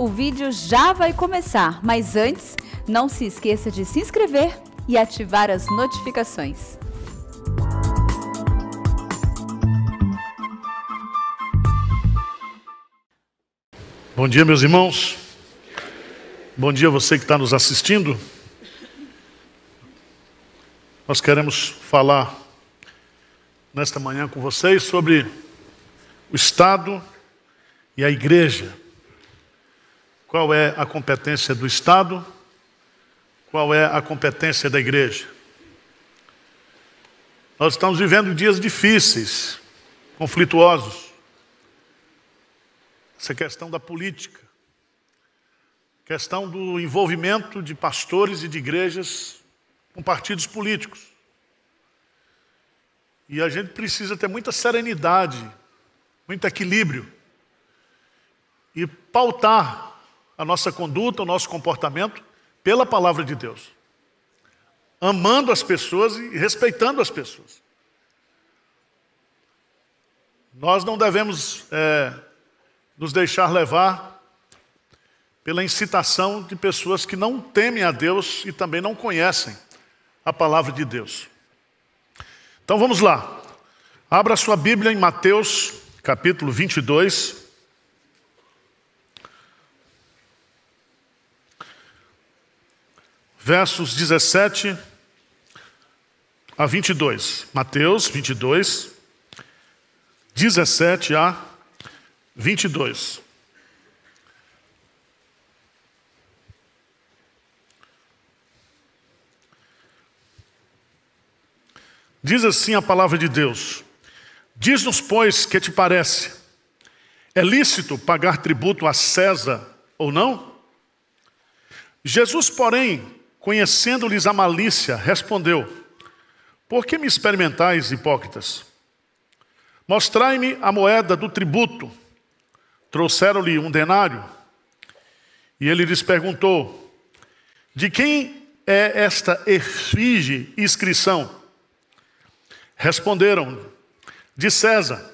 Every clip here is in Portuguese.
o vídeo já vai começar, mas antes, não se esqueça de se inscrever e ativar as notificações. Bom dia, meus irmãos. Bom dia, você que está nos assistindo. Nós queremos falar nesta manhã com vocês sobre o Estado e a Igreja. Qual é a competência do Estado? Qual é a competência da igreja? Nós estamos vivendo dias difíceis, conflituosos. Essa questão da política, questão do envolvimento de pastores e de igrejas com partidos políticos. E a gente precisa ter muita serenidade, muito equilíbrio e pautar a nossa conduta, o nosso comportamento pela palavra de Deus. Amando as pessoas e respeitando as pessoas. Nós não devemos é, nos deixar levar pela incitação de pessoas que não temem a Deus e também não conhecem a palavra de Deus. Então vamos lá. Abra sua Bíblia em Mateus capítulo 22. versos 17 a 22. Mateus 22, 17 a 22. Diz assim a palavra de Deus: Diz-nos, pois, que te parece? É lícito pagar tributo a César ou não? Jesus, porém, conhecendo-lhes a malícia, respondeu: Por que me experimentais, hipócritas? Mostrai-me a moeda do tributo. Trouxeram-lhe um denário. E ele lhes perguntou: De quem é esta efígie inscrição? Responderam: De César.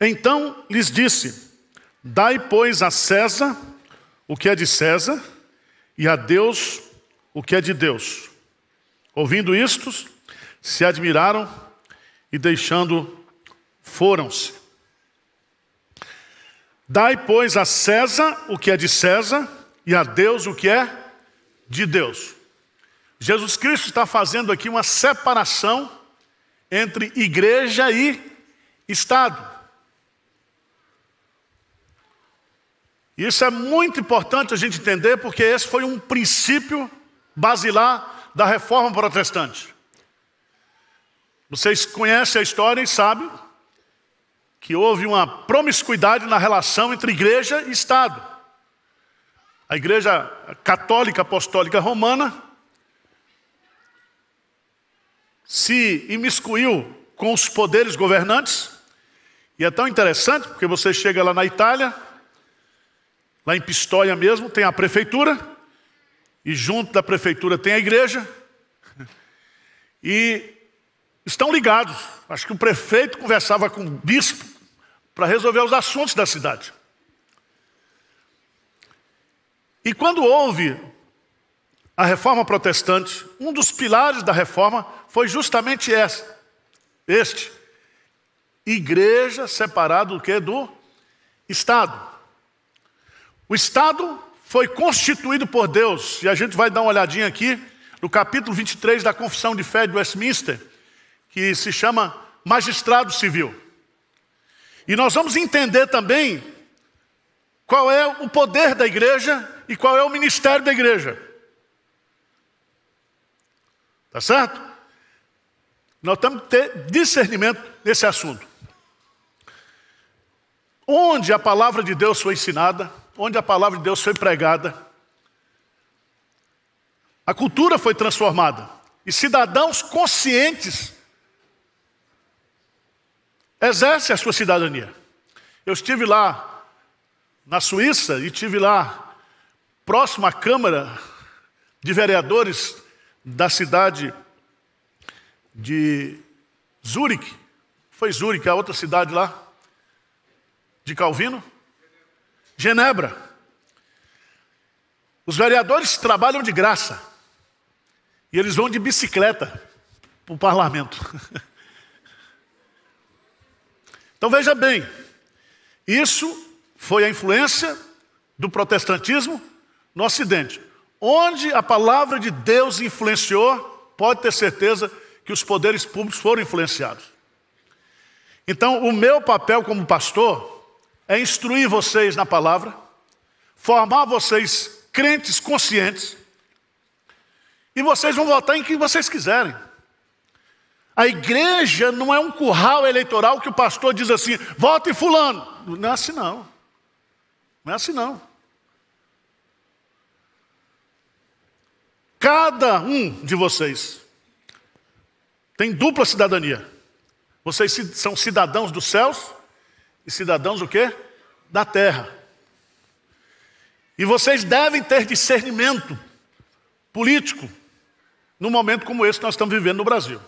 Então lhes disse: Dai, pois, a César o que é de César e a Deus o que é de Deus. Ouvindo isto, se admiraram e deixando foram-se. Dai, pois, a César o que é de César e a Deus o que é de Deus. Jesus Cristo está fazendo aqui uma separação entre igreja e Estado. Isso é muito importante a gente entender, porque esse foi um princípio basilar da reforma protestante. Vocês conhecem a história e sabem que houve uma promiscuidade na relação entre igreja e Estado. A igreja católica apostólica romana se imiscuiu com os poderes governantes, e é tão interessante, porque você chega lá na Itália, Lá em Pistóia mesmo tem a prefeitura, e junto da prefeitura tem a igreja, e estão ligados. Acho que o prefeito conversava com o bispo para resolver os assuntos da cidade. E quando houve a reforma protestante, um dos pilares da reforma foi justamente esse, este. Igreja separada do que? Do Estado. O Estado foi constituído por Deus, e a gente vai dar uma olhadinha aqui no capítulo 23 da Confissão de Fé de Westminster, que se chama Magistrado Civil. E nós vamos entender também qual é o poder da igreja e qual é o ministério da igreja. Tá certo? Nós temos que ter discernimento nesse assunto. Onde a palavra de Deus foi ensinada, onde a palavra de Deus foi pregada, a cultura foi transformada e cidadãos conscientes exercem a sua cidadania. Eu estive lá na Suíça e estive lá próximo à Câmara de Vereadores da cidade de Zurique. Foi Zurique, a outra cidade lá, de Calvino. Genebra. Os vereadores trabalham de graça. E eles vão de bicicleta para o parlamento. então veja bem, isso foi a influência do protestantismo no Ocidente. Onde a palavra de Deus influenciou, pode ter certeza que os poderes públicos foram influenciados. Então, o meu papel como pastor é instruir vocês na palavra, formar vocês crentes conscientes, e vocês vão votar em quem vocês quiserem. A igreja não é um curral eleitoral que o pastor diz assim: vote Fulano. Não é assim, não. Não é assim, não. Cada um de vocês tem dupla cidadania. Vocês são cidadãos dos céus e cidadãos o quê? Da terra. E vocês devem ter discernimento político num momento como esse que nós estamos vivendo no Brasil.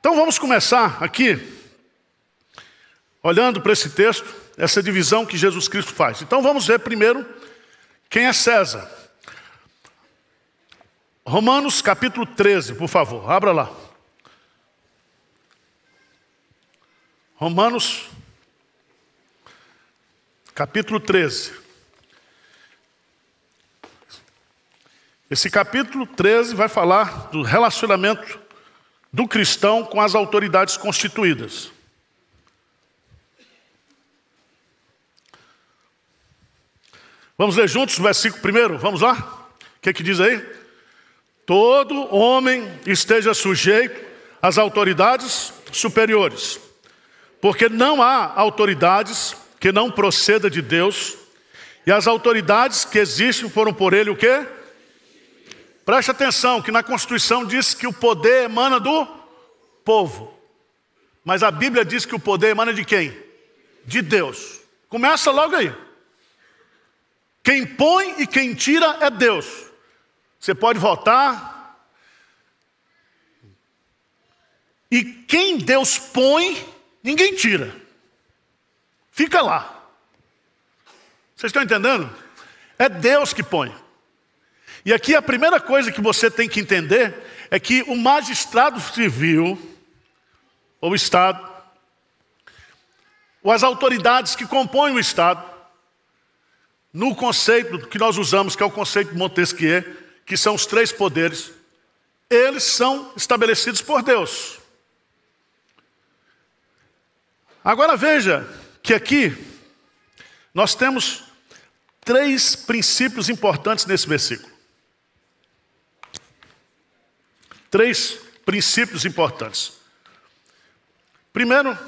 Então vamos começar aqui, olhando para esse texto, essa divisão que Jesus Cristo faz. Então vamos ver primeiro quem é César. Romanos capítulo 13, por favor, abra lá. Romanos, capítulo 13. Esse capítulo 13 vai falar do relacionamento do cristão com as autoridades constituídas. Vamos ler juntos o versículo primeiro? Vamos lá? O que, é que diz aí? Todo homem esteja sujeito às autoridades superiores porque não há autoridades que não proceda de Deus, e as autoridades que existem foram por ele o quê? Preste atenção que na Constituição diz que o poder emana do povo. Mas a Bíblia diz que o poder emana de quem? De Deus. Começa logo aí. Quem põe e quem tira é Deus. Você pode votar. E quem Deus põe Ninguém tira. Fica lá. Vocês estão entendendo? É Deus que põe. E aqui a primeira coisa que você tem que entender é que o magistrado civil, ou Estado, ou as autoridades que compõem o Estado, no conceito que nós usamos, que é o conceito de Montesquieu, que são os três poderes, eles são estabelecidos por Deus. Agora veja que aqui nós temos três princípios importantes nesse versículo. Três princípios importantes. Primeiro,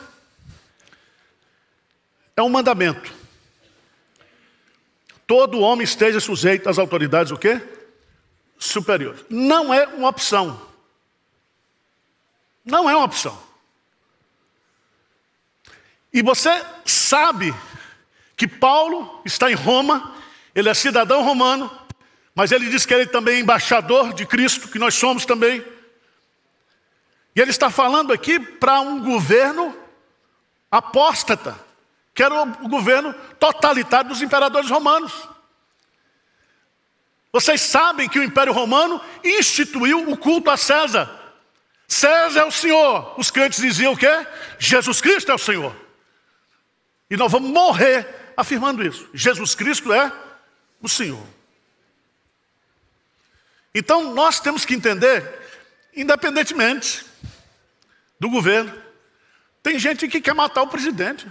é um mandamento. Todo homem esteja sujeito às autoridades o quê? Superiores. Não é uma opção. Não é uma opção. E você sabe que Paulo está em Roma, ele é cidadão romano, mas ele diz que ele também é embaixador de Cristo, que nós somos também. E ele está falando aqui para um governo apóstata, que era o governo totalitário dos imperadores romanos. Vocês sabem que o Império Romano instituiu o culto a César. César é o Senhor. Os crentes diziam o quê? Jesus Cristo é o Senhor. E nós vamos morrer afirmando isso. Jesus Cristo é o Senhor. Então nós temos que entender, independentemente do governo, tem gente que quer matar o presidente.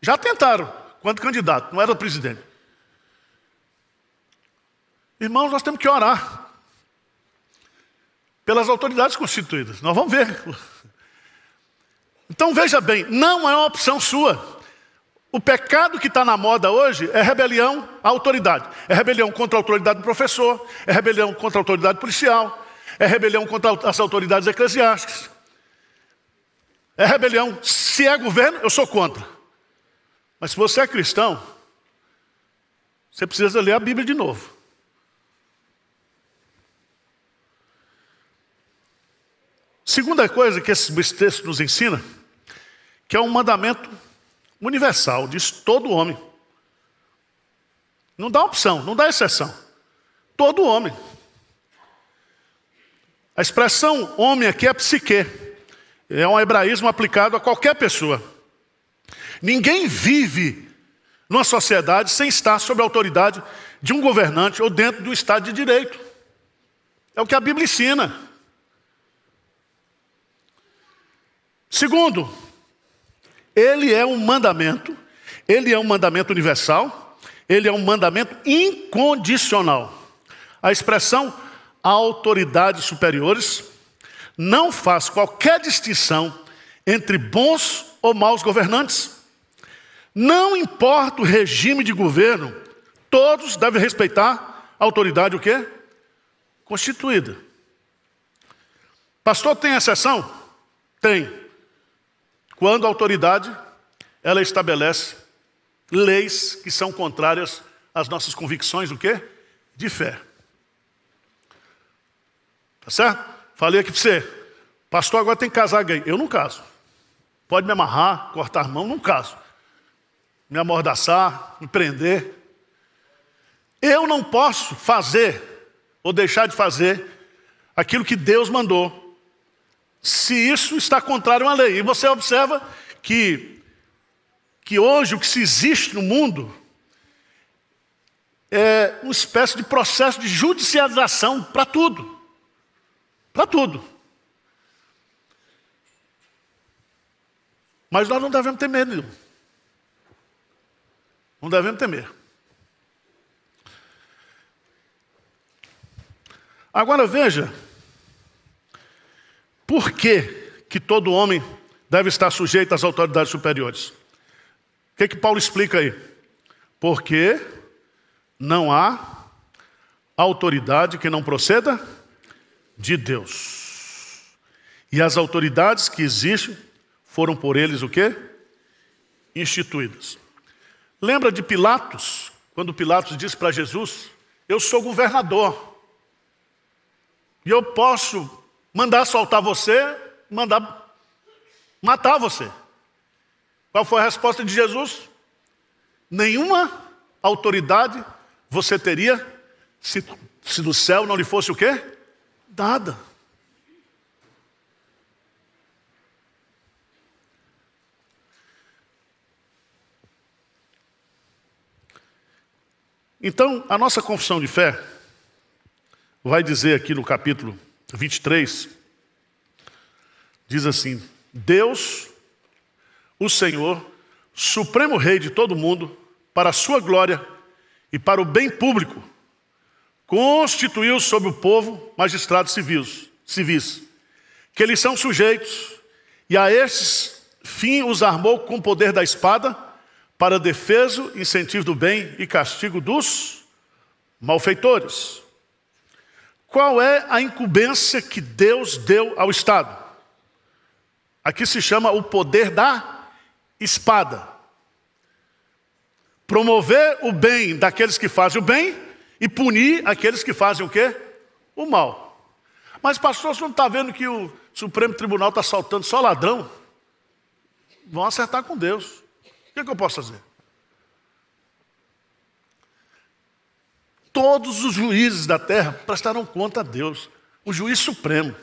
Já tentaram, quando candidato, não era presidente. Irmãos, nós temos que orar pelas autoridades constituídas. Nós vamos ver. Então veja bem, não é uma opção sua. O pecado que está na moda hoje é rebelião à autoridade. É rebelião contra a autoridade do professor, é rebelião contra a autoridade policial, é rebelião contra as autoridades eclesiásticas. É rebelião. Se é governo, eu sou contra. Mas se você é cristão, você precisa ler a Bíblia de novo. Segunda coisa que esse texto nos ensina, que é um mandamento universal, diz todo homem. Não dá opção, não dá exceção. Todo homem. A expressão homem aqui é psique. É um hebraísmo aplicado a qualquer pessoa. Ninguém vive numa sociedade sem estar sob a autoridade de um governante ou dentro do Estado de Direito. É o que a Bíblia ensina. Segundo, ele é um mandamento, ele é um mandamento universal, ele é um mandamento incondicional. A expressão autoridades superiores não faz qualquer distinção entre bons ou maus governantes. Não importa o regime de governo, todos devem respeitar a autoridade o quê? Constituída. Pastor tem exceção? Tem. Quando a autoridade, ela estabelece leis que são contrárias às nossas convicções, o quê? De fé. Tá certo? Falei aqui para você, pastor agora tem que casar gay. Eu não caso. Pode me amarrar, cortar a mão, não caso. Me amordaçar, me prender. Eu não posso fazer ou deixar de fazer aquilo que Deus mandou se isso está contrário à lei. E você observa que, que hoje o que se existe no mundo é uma espécie de processo de judicialização para tudo. Para tudo. Mas nós não devemos temer nenhum. Não devemos temer. Agora veja por que, que todo homem deve estar sujeito às autoridades superiores? O que, que Paulo explica aí? Porque não há autoridade que não proceda de Deus. E as autoridades que existem foram por eles o quê? Instituídas. Lembra de Pilatos, quando Pilatos disse para Jesus: Eu sou governador, e eu posso Mandar soltar você, mandar matar você. Qual foi a resposta de Jesus? Nenhuma autoridade você teria se, se do céu não lhe fosse o quê? Dada. Então, a nossa confissão de fé vai dizer aqui no capítulo 23, diz assim: Deus, o Senhor, supremo Rei de todo mundo, para a sua glória e para o bem público, constituiu sobre o povo magistrados civis, civis que eles são sujeitos, e a estes fim os armou com o poder da espada, para defesa, incentivo do bem e castigo dos malfeitores. Qual é a incumbência que Deus deu ao Estado? Aqui se chama o poder da espada. Promover o bem daqueles que fazem o bem e punir aqueles que fazem o quê? O mal. Mas, pastor, você não está vendo que o Supremo Tribunal está saltando só ladrão? Vão acertar com Deus. O que, é que eu posso fazer? todos os juízes da terra prestarão conta a Deus, o juiz supremo.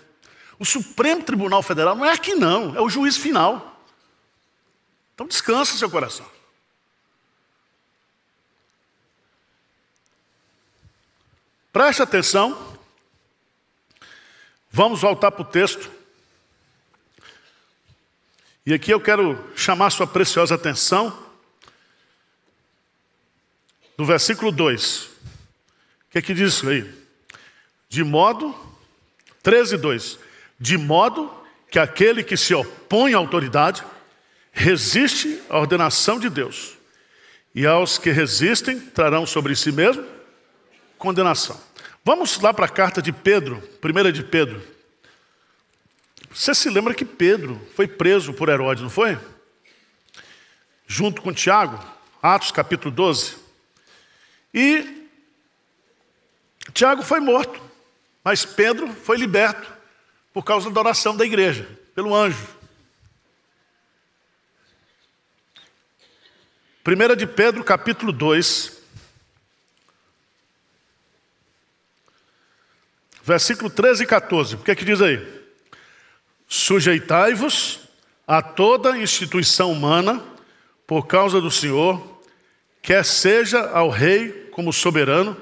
O Supremo Tribunal Federal não é aqui, não, é o juiz final. Então descansa seu coração. Preste atenção. Vamos voltar para o texto. E aqui eu quero chamar sua preciosa atenção. No versículo 2, que, é que diz isso aí? De modo, 13, 2. De modo que aquele que se opõe à autoridade resiste à ordenação de Deus. E aos que resistem trarão sobre si mesmo condenação. Vamos lá para a carta de Pedro, primeira de Pedro. Você se lembra que Pedro foi preso por Herodes, não foi? Junto com Tiago, Atos capítulo 12. E Tiago foi morto, mas Pedro foi liberto por causa da oração da igreja, pelo anjo. Primeira de Pedro, capítulo 2, versículo 13 e 14. O que é que diz aí? Sujeitai-vos a toda instituição humana por causa do Senhor, quer seja ao rei como soberano,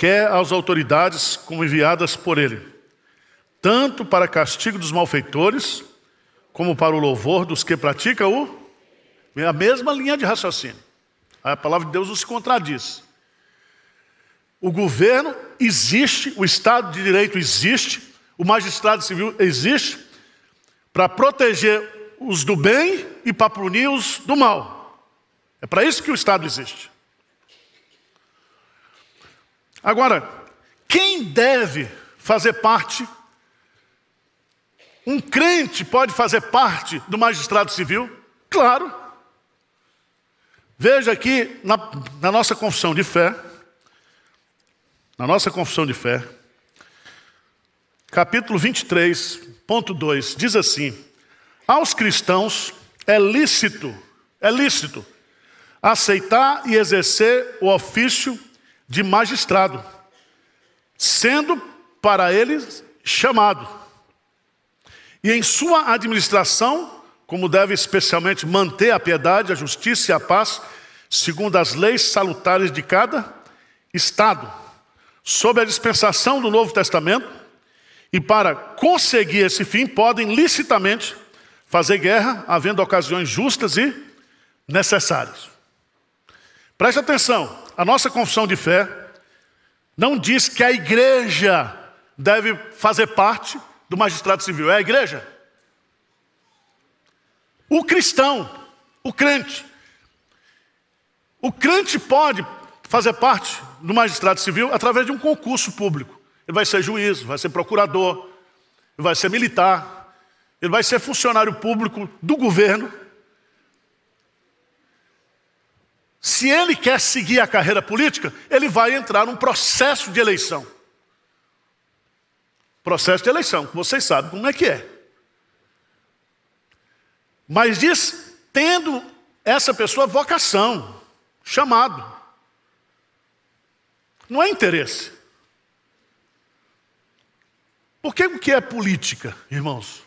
quer às autoridades como enviadas por ele, tanto para castigo dos malfeitores, como para o louvor dos que praticam o. A mesma linha de raciocínio. A palavra de Deus nos contradiz. O governo existe, o Estado de Direito existe, o magistrado civil existe para proteger os do bem e para punir os do mal. É para isso que o Estado existe. Agora, quem deve fazer parte? Um crente pode fazer parte do magistrado civil? Claro. Veja aqui na, na nossa confissão de fé, na nossa confissão de fé, capítulo 23.2, ponto diz assim: Aos cristãos é lícito, é lícito aceitar e exercer o ofício de magistrado, sendo para ele chamado. E em sua administração, como deve especialmente manter a piedade, a justiça e a paz, segundo as leis salutares de cada Estado, sob a dispensação do Novo Testamento, e para conseguir esse fim, podem licitamente fazer guerra, havendo ocasiões justas e necessárias. Preste atenção, a nossa confissão de fé não diz que a igreja deve fazer parte do magistrado civil, é a igreja. O cristão, o crente. O crente pode fazer parte do magistrado civil através de um concurso público. Ele vai ser juiz, vai ser procurador, vai ser militar, ele vai ser funcionário público do governo, Se ele quer seguir a carreira política, ele vai entrar num processo de eleição. Processo de eleição, que vocês sabem como é que é. Mas diz, tendo essa pessoa vocação, chamado. Não é interesse. Porque o que é política, irmãos?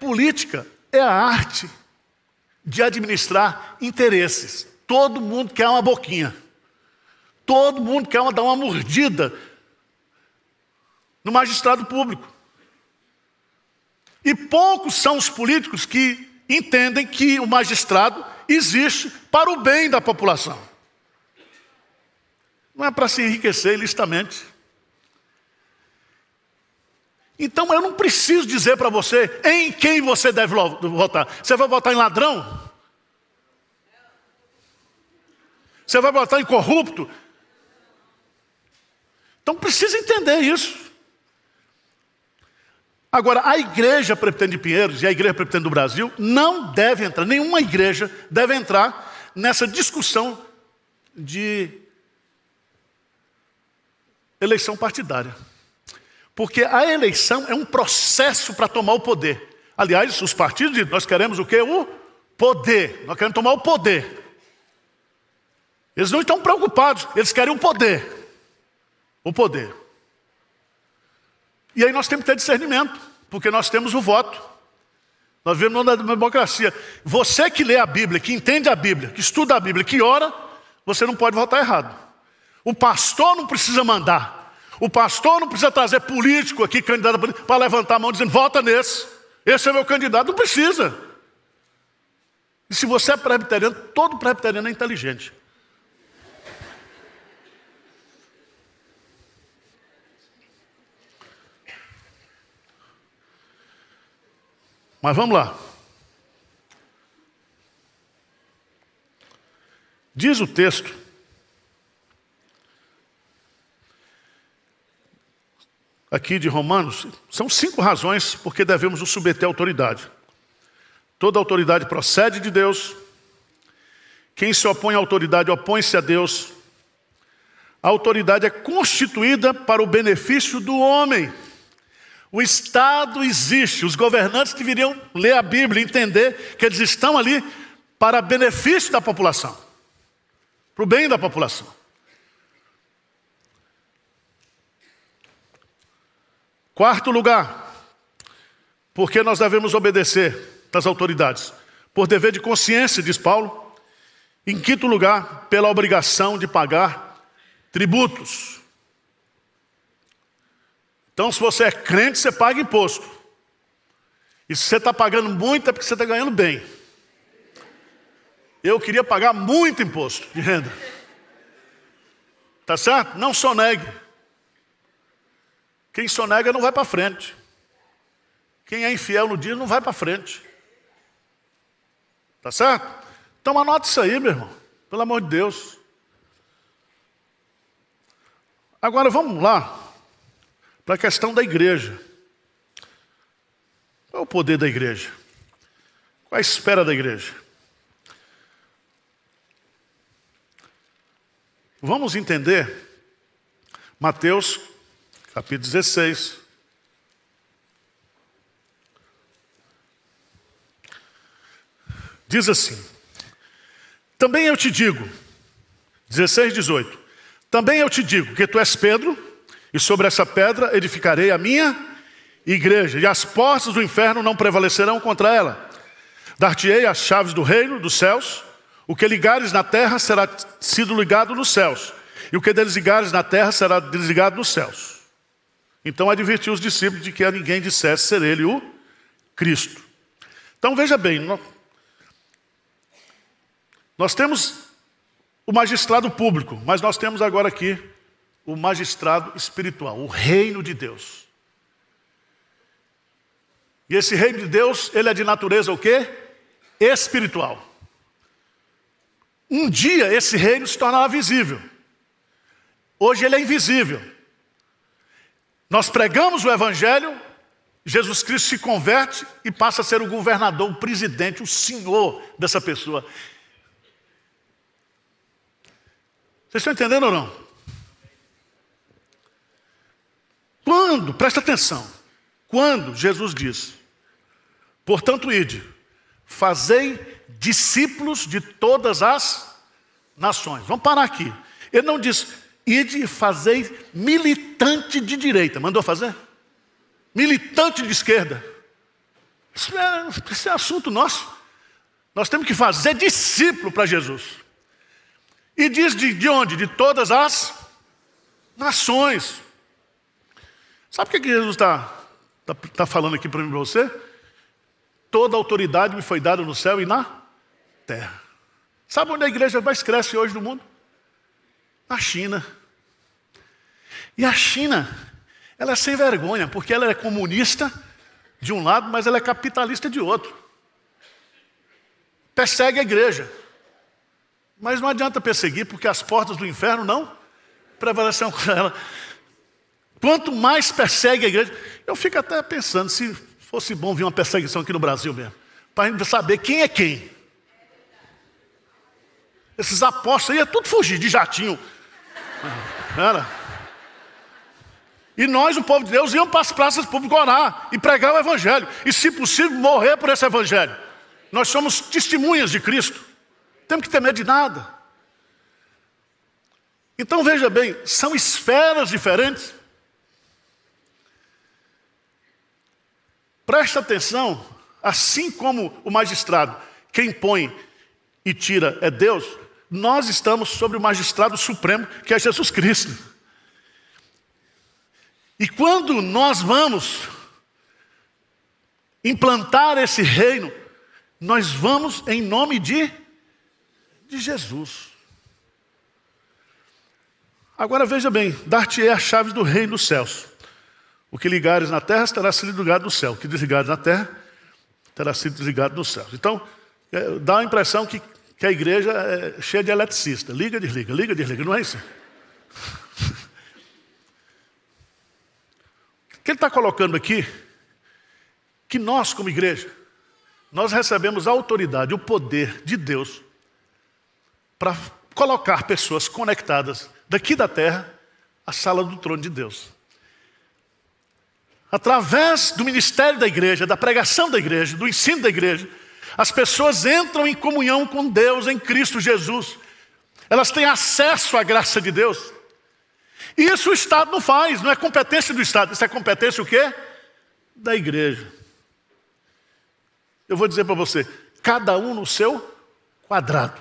Política é a arte de administrar interesses. Todo mundo quer uma boquinha. Todo mundo quer uma, dar uma mordida no magistrado público. E poucos são os políticos que entendem que o magistrado existe para o bem da população. Não é para se enriquecer ilicitamente. Então eu não preciso dizer para você em quem você deve votar. Você vai votar em ladrão? Você vai votar em corrupto? Então precisa entender isso. Agora, a igreja pretende de Pinheiros e a igreja pretende do Brasil não deve entrar, nenhuma igreja deve entrar nessa discussão de eleição partidária. Porque a eleição é um processo para tomar o poder. Aliás, os partidos dizem, nós queremos o quê? O poder. Nós queremos tomar o poder. Eles não estão preocupados, eles querem o poder. O poder. E aí nós temos que ter discernimento, porque nós temos o voto. Nós vivemos na democracia. Você que lê a Bíblia, que entende a Bíblia, que estuda a Bíblia, que ora, você não pode votar errado. O pastor não precisa mandar. O pastor não precisa trazer político aqui, candidato para levantar a mão dizendo: vota nesse, esse é meu candidato. Não precisa. E se você é prebiteriano, todo prebiteriano é inteligente. Mas vamos lá. Diz o texto aqui de Romanos são cinco razões porque devemos nos submeter à autoridade. Toda autoridade procede de Deus. Quem se opõe à autoridade opõe-se a Deus. A autoridade é constituída para o benefício do homem. O Estado existe. Os governantes deveriam ler a Bíblia, entender que eles estão ali para benefício da população, para o bem da população. Quarto lugar, porque nós devemos obedecer das autoridades? Por dever de consciência, diz Paulo. Em quinto lugar, pela obrigação de pagar tributos. Então, se você é crente, você paga imposto. E se você está pagando muito, é porque você está ganhando bem. Eu queria pagar muito imposto de renda. Tá certo? Não sonegue. Quem sonega não vai para frente. Quem é infiel no dia não vai para frente. Tá certo? Então anota isso aí, meu irmão. Pelo amor de Deus. Agora vamos lá para a questão da igreja. Qual é o poder da igreja? Qual é a espera da igreja? Vamos entender Mateus capítulo 16. Diz assim: Também eu te digo, 16, 18. Também eu te digo que tu és Pedro, e sobre essa pedra edificarei a minha igreja, e as portas do inferno não prevalecerão contra ela. Dar-te-ei as chaves do reino dos céus, o que ligares na terra será sido ligado nos céus, e o que desligares na terra será desligado nos céus. Então advertiu os discípulos de que a ninguém dissesse ser ele o Cristo. Então veja bem, nós temos o magistrado público, mas nós temos agora aqui o magistrado espiritual, o reino de Deus. E esse reino de Deus, ele é de natureza o quê? Espiritual. Um dia esse reino se tornará visível. Hoje ele é invisível. Nós pregamos o Evangelho, Jesus Cristo se converte e passa a ser o governador, o presidente, o senhor dessa pessoa. Vocês estão entendendo ou não? Quando, presta atenção, quando Jesus diz, portanto, ide, fazei discípulos de todas as nações. Vamos parar aqui. Ele não diz, e de fazer militante de direita. Mandou fazer? Militante de esquerda. Isso é, isso é assunto nosso. Nós temos que fazer discípulo para Jesus. E diz de, de onde? De todas as nações. Sabe o que, que Jesus está tá, tá, falando aqui para mim para você? Toda autoridade me foi dada no céu e na terra. Sabe onde a igreja mais cresce hoje no mundo? Na China. E a China, ela é sem vergonha, porque ela é comunista de um lado, mas ela é capitalista de outro. Persegue a igreja. Mas não adianta perseguir, porque as portas do inferno não prevalecem com ela. Quanto mais persegue a igreja, eu fico até pensando se fosse bom vir uma perseguição aqui no Brasil mesmo, para a gente saber quem é quem. Esses apóstolos iam é tudo fugir de jatinho. Era. E nós, o povo de Deus, íamos para as praças públicas orar e pregar o Evangelho. E, se possível, morrer por esse Evangelho. Nós somos testemunhas de Cristo. Temos que ter medo de nada. Então veja bem, são esferas diferentes. Presta atenção, assim como o magistrado, quem põe e tira é Deus, nós estamos sobre o magistrado supremo que é Jesus Cristo. E quando nós vamos implantar esse reino, nós vamos em nome de, de Jesus. Agora veja bem: dar-te-ei as chaves do reino dos céus. O que ligares na terra terá sido ligado no céu, o que desligares na terra terá sido desligado no céu. Então, é, dá a impressão que, que a igreja é cheia de eletricista: liga, desliga, liga, desliga, não é isso? que ele está colocando aqui, que nós, como igreja, nós recebemos a autoridade, o poder de Deus para colocar pessoas conectadas daqui da terra à sala do trono de Deus. Através do ministério da igreja, da pregação da igreja, do ensino da igreja, as pessoas entram em comunhão com Deus em Cristo Jesus. Elas têm acesso à graça de Deus. Isso o Estado não faz, não é competência do Estado. Isso é competência o quê? Da igreja. Eu vou dizer para você, cada um no seu quadrado.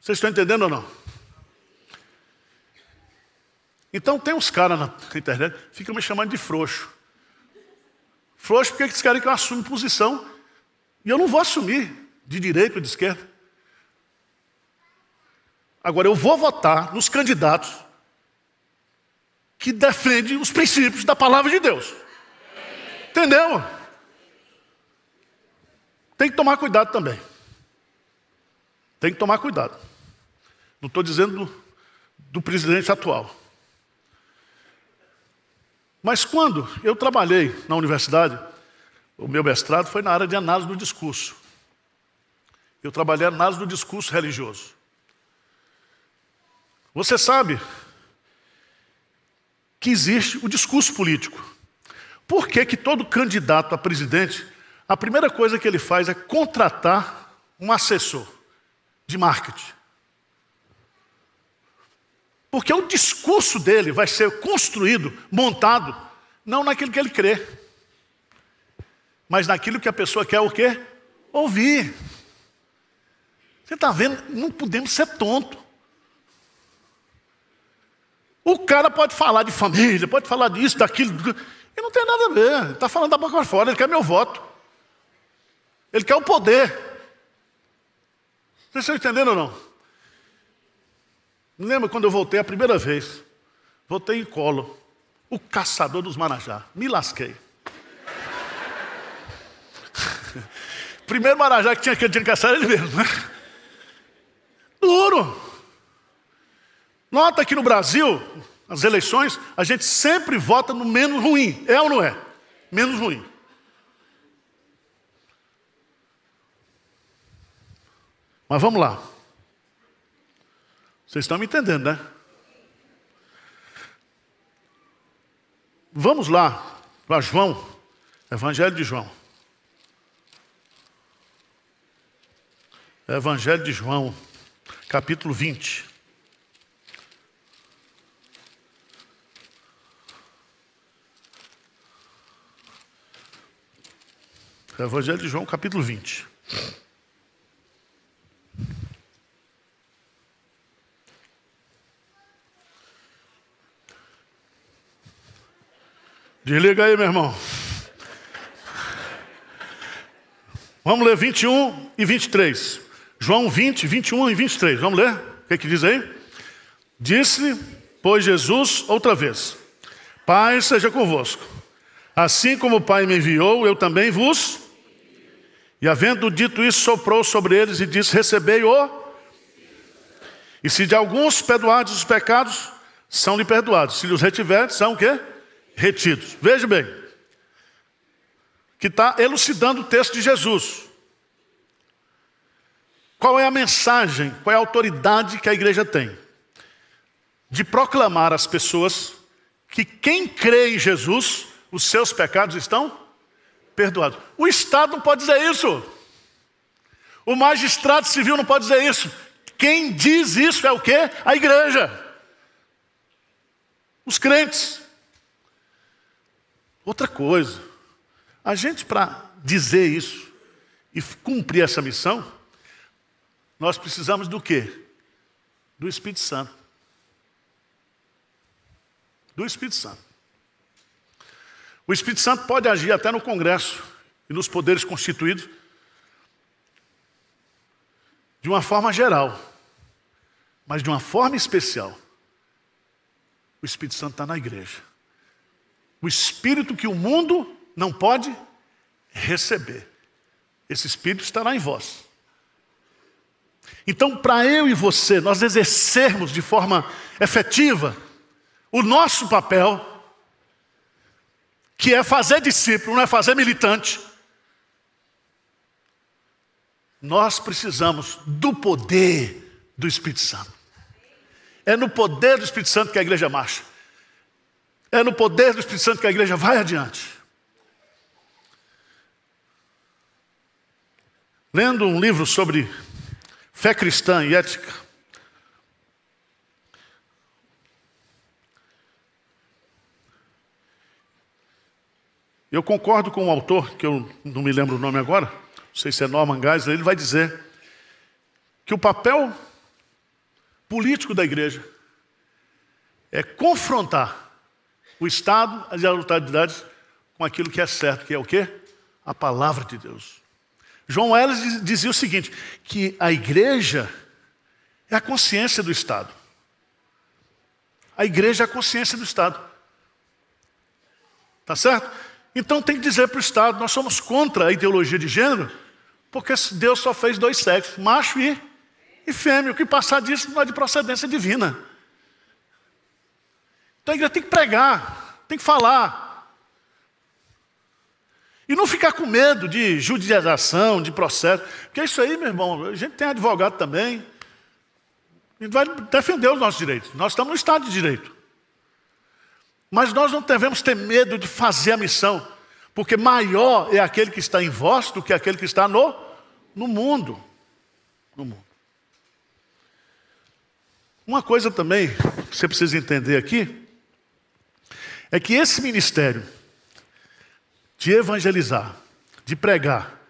Vocês estão entendendo ou não? Então tem uns caras na internet que ficam me chamando de frouxo. Frouxo porque eles querem que eu assuma posição. E eu não vou assumir de direita ou de esquerda. Agora, eu vou votar nos candidatos que defendem os princípios da palavra de Deus. Entendeu? Tem que tomar cuidado também. Tem que tomar cuidado. Não estou dizendo do, do presidente atual. Mas quando eu trabalhei na universidade, o meu mestrado foi na área de análise do discurso. Eu trabalhei análise do discurso religioso. Você sabe que existe o discurso político. Por que, que todo candidato a presidente, a primeira coisa que ele faz é contratar um assessor de marketing? Porque o discurso dele vai ser construído, montado, não naquilo que ele crê, mas naquilo que a pessoa quer o quê? Ouvir. Você está vendo? Não podemos ser tonto. O cara pode falar de família, pode falar disso, daquilo, e não tem nada a ver. está falando da boca fora, ele quer meu voto. Ele quer o poder. Vocês estão entendendo ou não? Lembra quando eu voltei a primeira vez? Voltei em colo. O caçador dos Marajá. Me lasquei. Primeiro Marajá que tinha que caçar ele mesmo, né? Duro. Nota que no Brasil, as eleições, a gente sempre vota no menos ruim. É ou não é? Menos ruim. Mas vamos lá. Vocês estão me entendendo, né? Vamos lá para João, Evangelho de João. Evangelho de João, capítulo 20. Evangelho de João, capítulo 20. Desliga aí, meu irmão. Vamos ler 21 e 23. João 20, 21 e 23. Vamos ler? O que, é que diz aí? Disse-lhe, pois, Jesus outra vez: Pai seja convosco. Assim como o Pai me enviou, eu também vos e havendo dito isso, soprou sobre eles e disse: Recebei-o. E se de alguns perdoados os pecados, são-lhe perdoados. Se os retiverdes, são o quê? Retidos. Veja bem, que está elucidando o texto de Jesus. Qual é a mensagem, qual é a autoridade que a igreja tem? De proclamar às pessoas que quem crê em Jesus, os seus pecados estão perdoados. O Estado não pode dizer isso. O magistrado civil não pode dizer isso. Quem diz isso é o quê? A igreja. Os crentes. Outra coisa, a gente para dizer isso e cumprir essa missão, nós precisamos do quê? Do Espírito Santo. Do Espírito Santo. O Espírito Santo pode agir até no Congresso e nos poderes constituídos de uma forma geral, mas de uma forma especial. O Espírito Santo está na igreja. O Espírito que o mundo não pode receber. Esse Espírito estará em vós. Então, para eu e você, nós exercermos de forma efetiva o nosso papel que é fazer discípulo, não é fazer militante. Nós precisamos do poder do Espírito Santo. É no poder do Espírito Santo que a igreja marcha. É no poder do Espírito Santo que a igreja vai adiante. Lendo um livro sobre fé cristã e ética, Eu concordo com o um autor, que eu não me lembro o nome agora, não sei se é Norman Geisler, ele vai dizer que o papel político da igreja é confrontar o Estado, as autoridades, com aquilo que é certo, que é o quê? A palavra de Deus. João Ellis dizia o seguinte, que a igreja é a consciência do Estado. A igreja é a consciência do Estado. Tá certo? Então tem que dizer para o Estado: nós somos contra a ideologia de gênero, porque Deus só fez dois sexos, macho e, e fêmea. O que passar disso não é de procedência divina. Então a igreja tem que pregar, tem que falar. E não ficar com medo de judicialização, de processo. Porque isso aí, meu irmão, a gente tem advogado também. A gente vai defender os nossos direitos. Nós estamos no Estado de Direito. Mas nós não devemos ter medo de fazer a missão, porque maior é aquele que está em vós do que aquele que está no, no mundo. No mundo. Uma coisa também que você precisa entender aqui é que esse ministério de evangelizar, de pregar,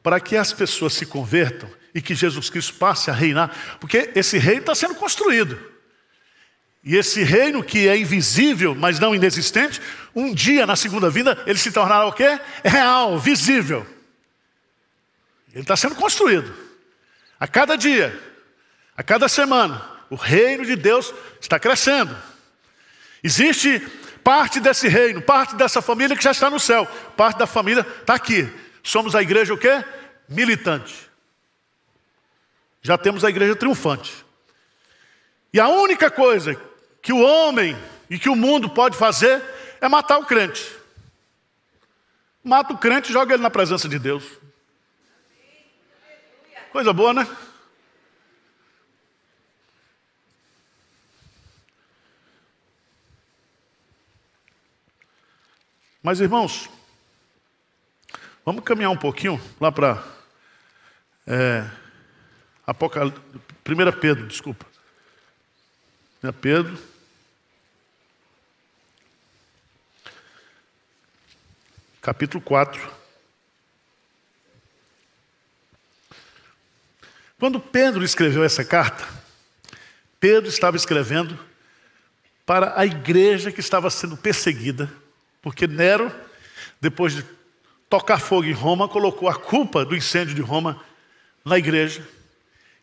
para que as pessoas se convertam e que Jesus Cristo passe a reinar, porque esse reino está sendo construído. E esse reino que é invisível, mas não inexistente, um dia na segunda vinda ele se tornará o quê? Real, visível. Ele está sendo construído. A cada dia, a cada semana, o reino de Deus está crescendo. Existe parte desse reino, parte dessa família que já está no céu, parte da família está aqui. Somos a igreja o quê? Militante. Já temos a igreja triunfante. E a única coisa que o homem e que o mundo pode fazer é matar o crente. Mata o crente e joga ele na presença de Deus. Coisa boa, né? Mas irmãos, vamos caminhar um pouquinho lá para é, Apocal... 1 Pedro, desculpa. 1 Pedro capítulo 4. Quando Pedro escreveu essa carta, Pedro estava escrevendo para a igreja que estava sendo perseguida, porque Nero, depois de tocar fogo em Roma, colocou a culpa do incêndio de Roma na igreja.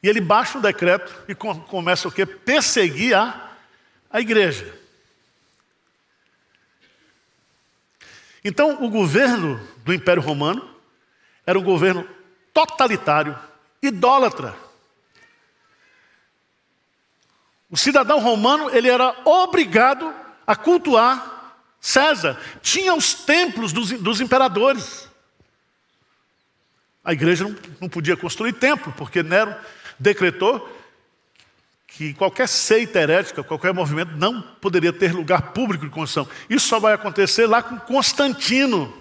E ele baixa um decreto e começa o quê? Perseguir a, a igreja. Então, o governo do Império Romano era um governo totalitário, idólatra. O cidadão romano ele era obrigado a cultuar César. Tinha os templos dos, dos imperadores. A igreja não, não podia construir templo, porque Nero decretou que qualquer seita herética, qualquer movimento, não poderia ter lugar público de construção. Isso só vai acontecer lá com Constantino.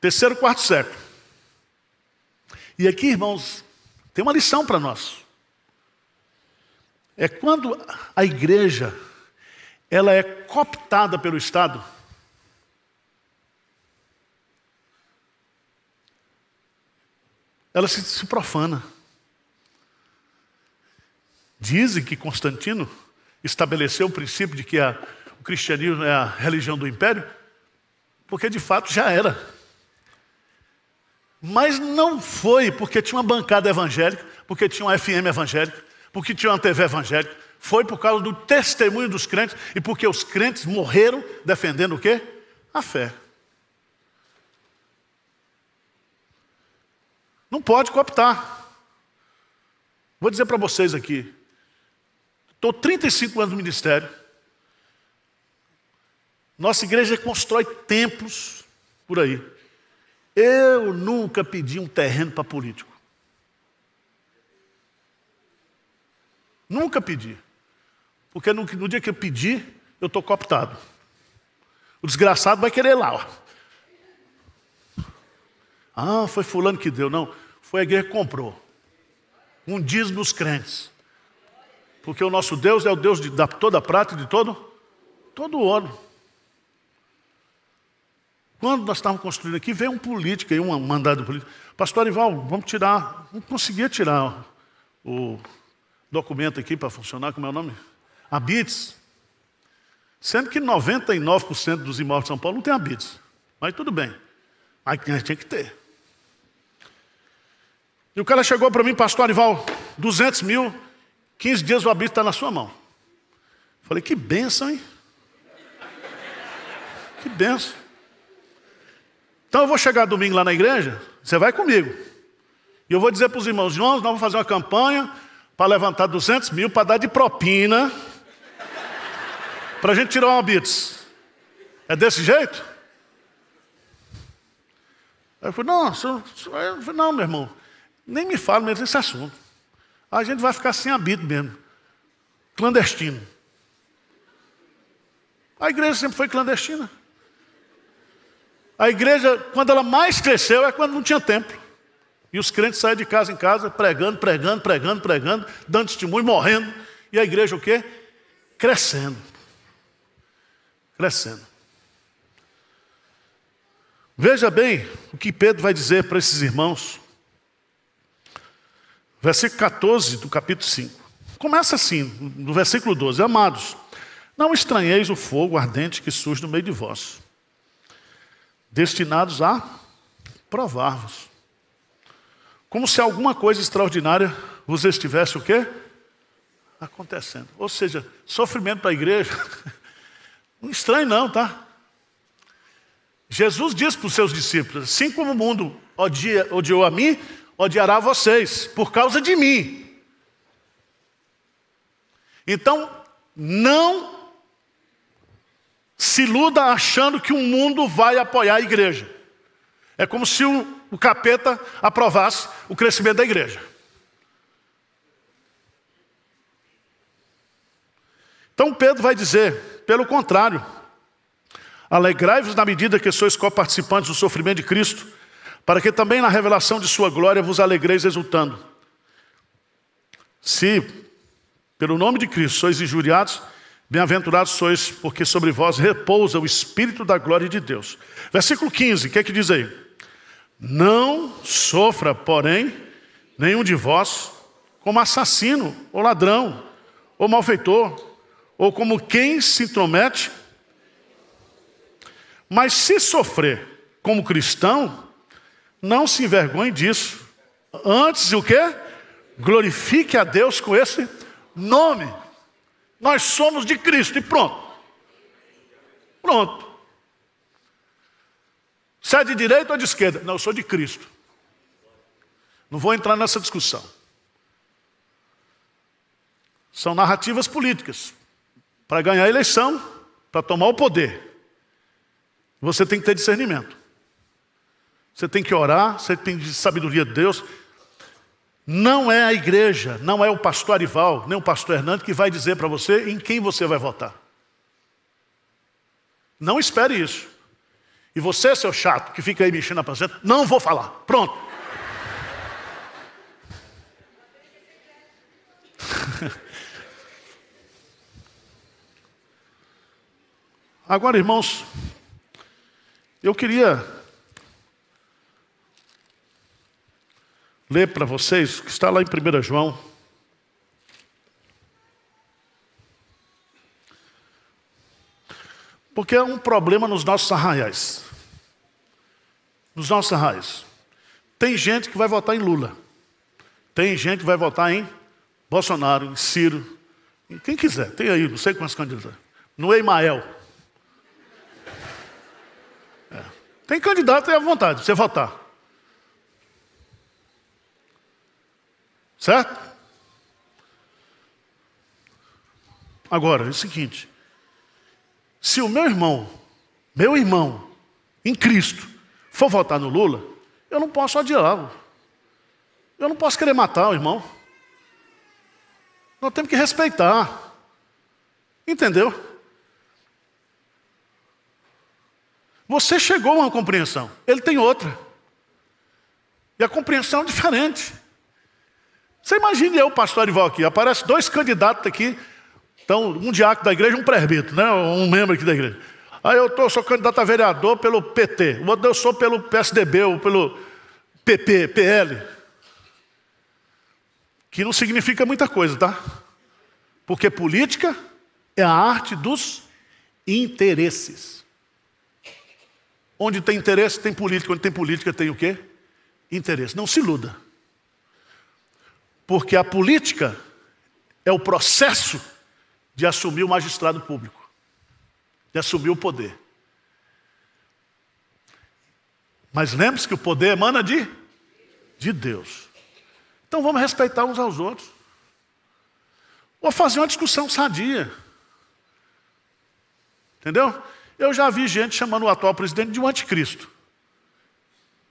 Terceiro, quarto século. E aqui, irmãos, tem uma lição para nós. É quando a igreja ela é cooptada pelo Estado ela se, se profana. Dizem que Constantino estabeleceu o princípio de que a, o cristianismo é a religião do império, porque de fato já era. Mas não foi porque tinha uma bancada evangélica, porque tinha uma FM evangélica, porque tinha uma TV evangélica. Foi por causa do testemunho dos crentes e porque os crentes morreram defendendo o quê? A fé. Não pode cooptar. Vou dizer para vocês aqui. Estou 35 anos no ministério. Nossa igreja constrói templos por aí. Eu nunca pedi um terreno para político. Nunca pedi. Porque no, no dia que eu pedir, eu estou cooptado. O desgraçado vai querer lá. Ó. Ah, foi fulano que deu. Não, foi a igreja que comprou. Um diz dos crentes. Porque o nosso Deus é o Deus de da, toda prata e de todo, todo ouro. Quando nós estávamos construindo aqui, veio um político, aí, um mandado político. Pastor Ival, vamos tirar. Não conseguia tirar o documento aqui para funcionar, como é o nome? A BITS. Sendo que 99% dos imóveis de São Paulo não tem a BITS. Mas tudo bem. Mas tinha que ter. E o cara chegou para mim, pastor Anival, 200 mil, 15 dias o abismo está na sua mão. Falei, que benção, hein? Que benção. Então eu vou chegar domingo lá na igreja, você vai comigo. E eu vou dizer para os irmãos, irmãos, nós vamos fazer uma campanha para levantar 200 mil para dar de propina para a gente tirar o abismo. É desse jeito? Aí eu falei, não, senhor, senhor. Eu falei, não, meu irmão. Nem me falo mesmo esse assunto. A gente vai ficar sem habito mesmo. Clandestino. A igreja sempre foi clandestina. A igreja, quando ela mais cresceu, é quando não tinha templo. E os crentes saíam de casa em casa, pregando, pregando, pregando, pregando, dando testemunho, morrendo. E a igreja o quê? Crescendo. Crescendo. Veja bem o que Pedro vai dizer para esses irmãos Versículo 14 do capítulo 5. Começa assim, no versículo 12: Amados, não estranheis o fogo ardente que surge no meio de vós, destinados a provar-vos. Como se alguma coisa extraordinária vos estivesse o quê? Acontecendo. Ou seja, sofrimento para a igreja. Não estranho não, tá? Jesus disse para os seus discípulos, assim como o mundo odia, odiou a mim, odiará vocês por causa de mim. Então, não se iluda achando que o mundo vai apoiar a igreja. É como se o, o capeta aprovasse o crescimento da igreja. Então Pedro vai dizer, pelo contrário, alegrai-vos na medida que sois co-participantes do sofrimento de Cristo para que também na revelação de sua glória vos alegreis exultando. Se, pelo nome de Cristo, sois injuriados, bem-aventurados sois, porque sobre vós repousa o Espírito da glória de Deus. Versículo 15, o que é que diz aí? Não sofra, porém, nenhum de vós como assassino, ou ladrão, ou malfeitor, ou como quem se intromete. Mas se sofrer como cristão, não se envergonhe disso. Antes o que? Glorifique a Deus com esse nome. Nós somos de Cristo e pronto. Pronto. Você é de direita ou de esquerda? Não, eu sou de Cristo. Não vou entrar nessa discussão. São narrativas políticas para ganhar a eleição, para tomar o poder. Você tem que ter discernimento. Você tem que orar, você tem de sabedoria de Deus. Não é a igreja, não é o pastor Arival, nem o pastor Hernando que vai dizer para você em quem você vai votar. Não espere isso. E você, seu chato, que fica aí mexendo a paciência, não vou falar. Pronto. Agora, irmãos, eu queria ler para vocês, o que está lá em 1 João. Porque é um problema nos nossos arraiais. Nos nossos arraiais. Tem gente que vai votar em Lula. Tem gente que vai votar em Bolsonaro, em Ciro. Em quem quiser, tem aí, não sei quantos candidatos. No Emael. É. Tem candidato é à vontade, você votar. Certo? Agora, é o seguinte: se o meu irmão, meu irmão, em Cristo, for votar no Lula, eu não posso adiá-lo. Eu não posso querer matar o irmão. Nós temos que respeitar. Entendeu? Você chegou a uma compreensão, ele tem outra. E a compreensão é diferente. Você imagina eu, pastor Arival, aqui, aparece dois candidatos aqui, então, um diácono da igreja e um presbítero, né? um membro aqui da igreja. Aí eu tô, sou candidato a vereador pelo PT, o outro eu sou pelo PSDB ou pelo PP, PL. Que não significa muita coisa, tá? Porque política é a arte dos interesses. Onde tem interesse, tem política. Onde tem política, tem o quê? Interesse. Não se iluda. Porque a política é o processo de assumir o magistrado público, de assumir o poder. Mas lembre-se que o poder emana de? De Deus. Então vamos respeitar uns aos outros. Ou fazer uma discussão sadia. Entendeu? Eu já vi gente chamando o atual presidente de um anticristo.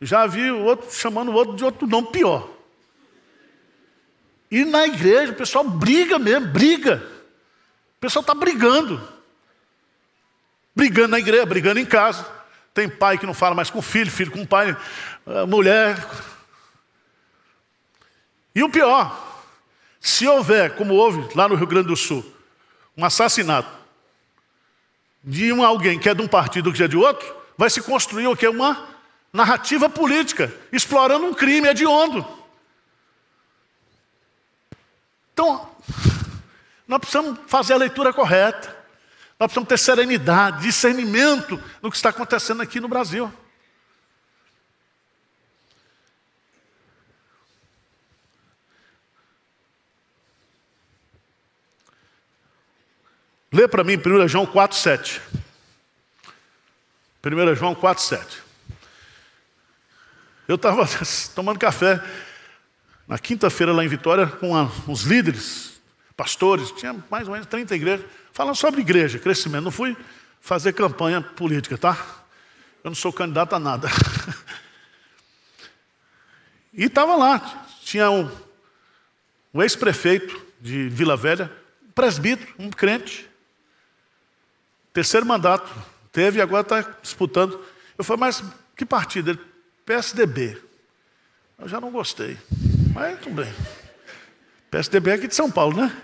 Já vi o outro chamando o outro de outro nome pior. E na igreja o pessoal briga mesmo, briga. O pessoal está brigando. Brigando na igreja, brigando em casa. Tem pai que não fala mais com filho, filho com pai, eh, mulher. E o pior, se houver, como houve lá no Rio Grande do Sul, um assassinato de um alguém que é de um partido que é de outro, vai se construir o que é uma narrativa política, explorando um crime hediondo. Então, nós precisamos fazer a leitura correta. Nós precisamos ter serenidade, discernimento no que está acontecendo aqui no Brasil. Lê para mim 1 João 4, 7. 1 João 4, 7. Eu estava tomando café na quinta-feira lá em Vitória com a, os líderes, pastores, tinha mais ou menos 30 igrejas, falando sobre igreja, crescimento. Não fui fazer campanha política, tá? Eu não sou candidato a nada. e estava lá, tinha um, um ex-prefeito de Vila Velha, um presbítero, um crente, terceiro mandato, teve e agora está disputando. Eu falei, mas que partido? Ele, PSDB. Eu já não gostei. Mas tudo bem. PSDB é aqui de São Paulo, né?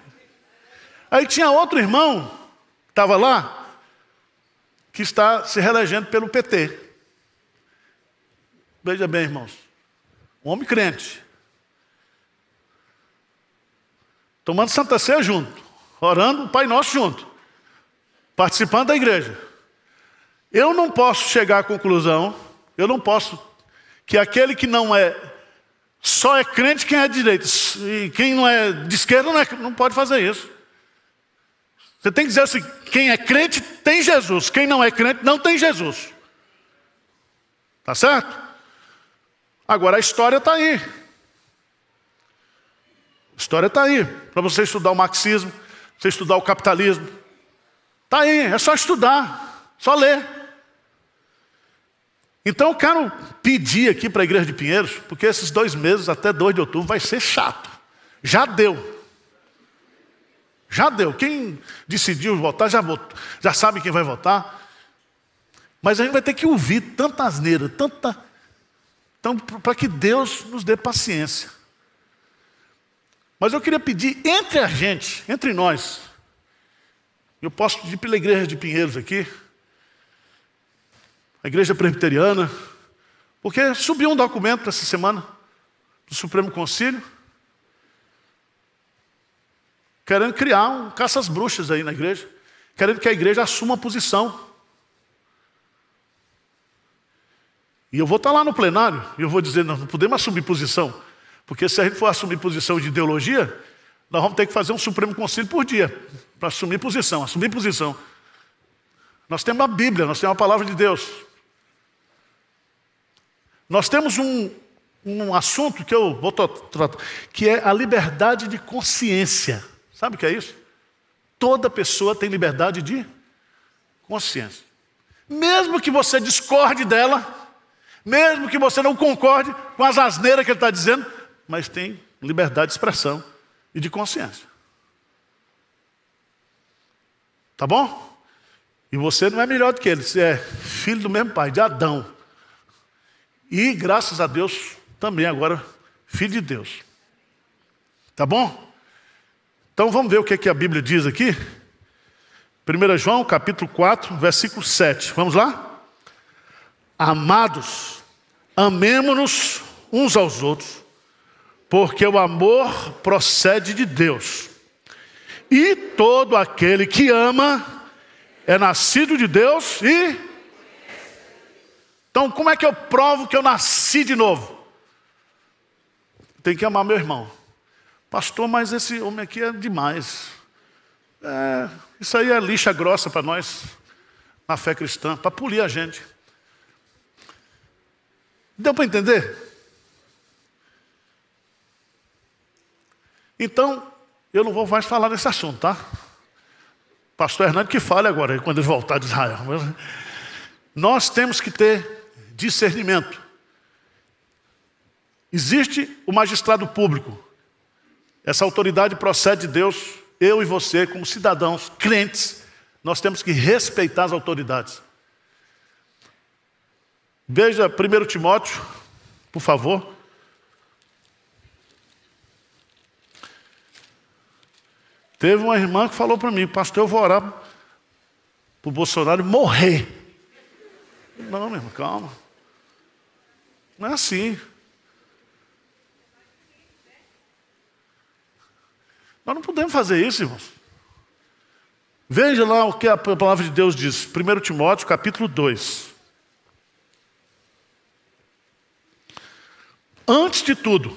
Aí tinha outro irmão, estava lá, que está se reelegendo pelo PT. Veja bem, irmãos. Um homem crente. Tomando Santa Ceia junto. Orando o Pai Nosso junto. Participando da igreja. Eu não posso chegar à conclusão, eu não posso que aquele que não é só é crente quem é de direita. E quem não é de esquerda não, é, não pode fazer isso. Você tem que dizer assim: quem é crente tem Jesus, quem não é crente não tem Jesus. Tá certo? Agora a história está aí. A história está aí. Para você estudar o marxismo, você estudar o capitalismo. Está aí, é só estudar, só ler. Então eu quero pedir aqui para a igreja de Pinheiros, porque esses dois meses, até 2 de outubro, vai ser chato. Já deu. Já deu. Quem decidiu votar já, votou, já sabe quem vai votar. Mas a gente vai ter que ouvir tanta asneira, tanta. Então, para que Deus nos dê paciência. Mas eu queria pedir entre a gente, entre nós, eu posso pedir pela igreja de Pinheiros aqui, a igreja presbiteriana, porque subiu um documento essa semana do Supremo Conselho, querendo criar um caça bruxas aí na igreja, querendo que a igreja assuma a posição. E eu vou estar lá no plenário e eu vou dizer: não podemos assumir posição, porque se a gente for assumir posição de ideologia, nós vamos ter que fazer um Supremo Conselho por dia para assumir posição, assumir posição. Nós temos a Bíblia, nós temos a palavra de Deus. Nós temos um, um assunto que eu vou tratar, que é a liberdade de consciência. Sabe o que é isso? Toda pessoa tem liberdade de consciência. Mesmo que você discorde dela, mesmo que você não concorde com as asneiras que ele está dizendo, mas tem liberdade de expressão e de consciência. Tá bom? E você não é melhor do que ele, você é filho do mesmo pai, de Adão. E graças a Deus, também agora, filho de Deus. Tá bom? Então vamos ver o que, é que a Bíblia diz aqui. 1 João capítulo 4, versículo 7. Vamos lá? Amados, amemo-nos uns aos outros, porque o amor procede de Deus. E todo aquele que ama é nascido de Deus e então, como é que eu provo que eu nasci de novo? Tem que amar meu irmão. Pastor, mas esse homem aqui é demais. É, isso aí é lixa grossa para nós, na fé cristã, para polir a gente. Deu para entender? Então, eu não vou mais falar desse assunto, tá? Pastor Hernando que fale agora, quando ele voltar de Israel. Nós temos que ter discernimento. Existe o magistrado público. Essa autoridade procede de Deus. Eu e você, como cidadãos, crentes, nós temos que respeitar as autoridades. Veja 1 Timóteo, por favor. Teve uma irmã que falou para mim, pastor, eu vou orar para o Bolsonaro morrer. Não, meu irmão, calma. Não é assim. Nós não podemos fazer isso, irmãos. Veja lá o que a palavra de Deus diz. 1 Timóteo, capítulo 2. Antes de tudo,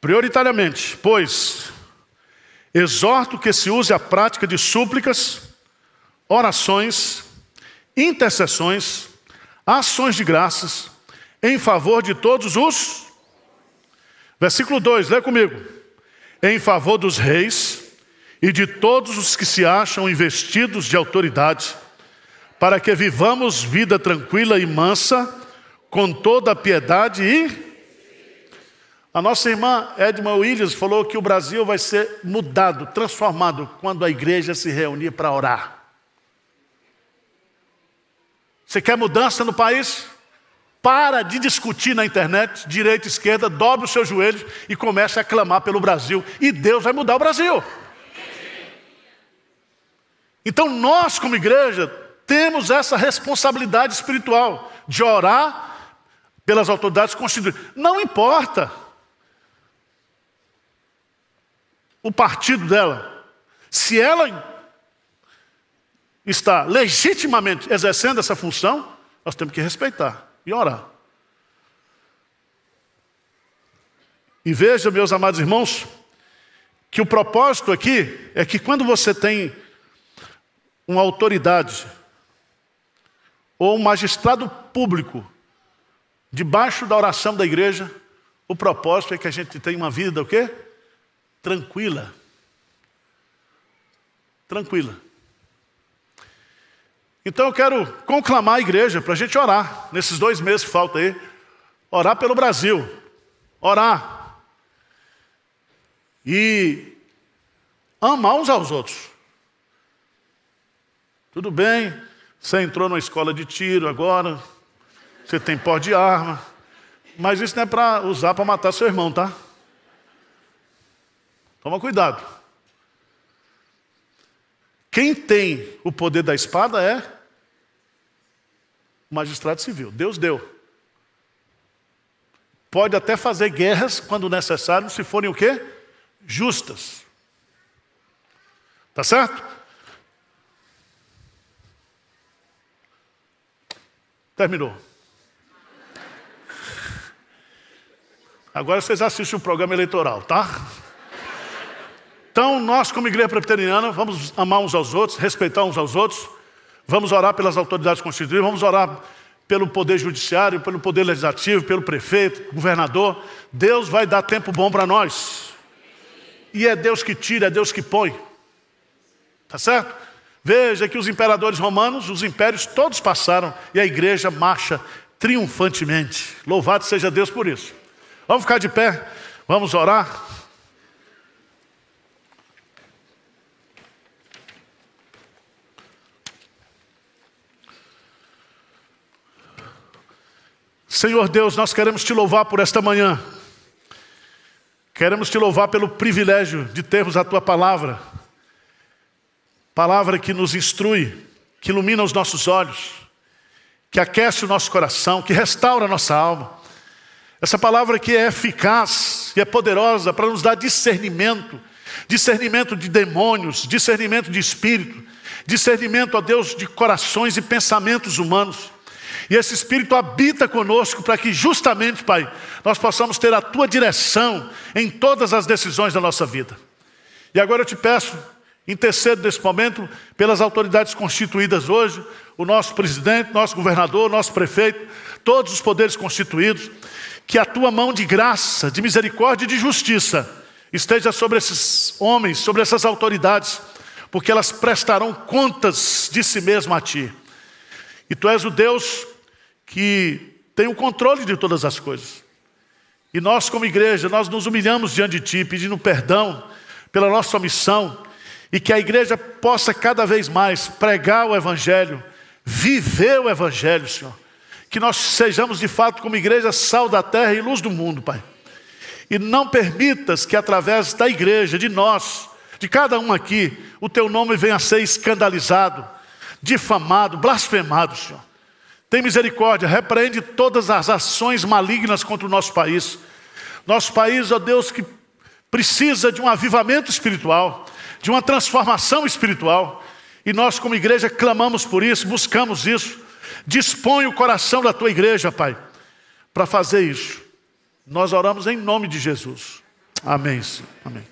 prioritariamente, pois, exorto que se use a prática de súplicas, orações, intercessões, ações de graças em favor de todos os. Versículo 2, lê comigo. Em favor dos reis e de todos os que se acham investidos de autoridade, para que vivamos vida tranquila e mansa, com toda a piedade e. A nossa irmã Edma Williams falou que o Brasil vai ser mudado, transformado, quando a igreja se reunir para orar. Você quer mudança no país? Para de discutir na internet, direita, esquerda, dobre os seus joelhos e comece a clamar pelo Brasil. E Deus vai mudar o Brasil. Então nós, como igreja, temos essa responsabilidade espiritual de orar pelas autoridades constituídas. Não importa o partido dela, se ela está legitimamente exercendo essa função, nós temos que respeitar e orar. E veja, meus amados irmãos, que o propósito aqui é que quando você tem uma autoridade ou um magistrado público debaixo da oração da igreja, o propósito é que a gente tenha uma vida o quê? Tranquila. Tranquila. Então eu quero conclamar a igreja para a gente orar, nesses dois meses que falta aí, orar pelo Brasil, orar. E amar uns aos outros. Tudo bem, você entrou numa escola de tiro agora, você tem pó de arma, mas isso não é para usar para matar seu irmão, tá? Toma cuidado. Quem tem o poder da espada é o magistrado civil. Deus deu. Pode até fazer guerras quando necessário, se forem o quê? Justas. Tá certo? Terminou. Agora vocês assistem o programa eleitoral, tá? Então, nós, como igreja presbiteriana, vamos amar uns aos outros, respeitar uns aos outros, vamos orar pelas autoridades constituídas, vamos orar pelo poder judiciário, pelo poder legislativo, pelo prefeito, governador. Deus vai dar tempo bom para nós. E é Deus que tira, é Deus que põe. Tá certo? Veja que os imperadores romanos, os impérios todos passaram e a igreja marcha triunfantemente. Louvado seja Deus por isso. Vamos ficar de pé, vamos orar. Senhor Deus, nós queremos te louvar por esta manhã. Queremos te louvar pelo privilégio de termos a tua palavra, palavra que nos instrui, que ilumina os nossos olhos, que aquece o nosso coração, que restaura a nossa alma. Essa palavra que é eficaz e é poderosa para nos dar discernimento, discernimento de demônios, discernimento de espírito, discernimento a Deus de corações e pensamentos humanos. E esse Espírito habita conosco para que, justamente, Pai, nós possamos ter a tua direção em todas as decisões da nossa vida. E agora eu te peço, intercedo nesse momento, pelas autoridades constituídas hoje, o nosso presidente, nosso governador, nosso prefeito, todos os poderes constituídos, que a tua mão de graça, de misericórdia e de justiça esteja sobre esses homens, sobre essas autoridades, porque elas prestarão contas de si mesmas a ti. E tu és o Deus que tem o controle de todas as coisas. E nós, como igreja, nós nos humilhamos diante de ti, pedindo perdão pela nossa omissão e que a igreja possa cada vez mais pregar o Evangelho, viver o Evangelho, Senhor. Que nós sejamos de fato, como igreja, sal da terra e luz do mundo, Pai. E não permitas que através da igreja, de nós, de cada um aqui, o teu nome venha a ser escandalizado difamado, blasfemado, Senhor. Tem misericórdia, repreende todas as ações malignas contra o nosso país. Nosso país, ó Deus, que precisa de um avivamento espiritual, de uma transformação espiritual. E nós, como igreja, clamamos por isso, buscamos isso. Dispõe o coração da tua igreja, Pai, para fazer isso. Nós oramos em nome de Jesus. Amém. Senhor. Amém.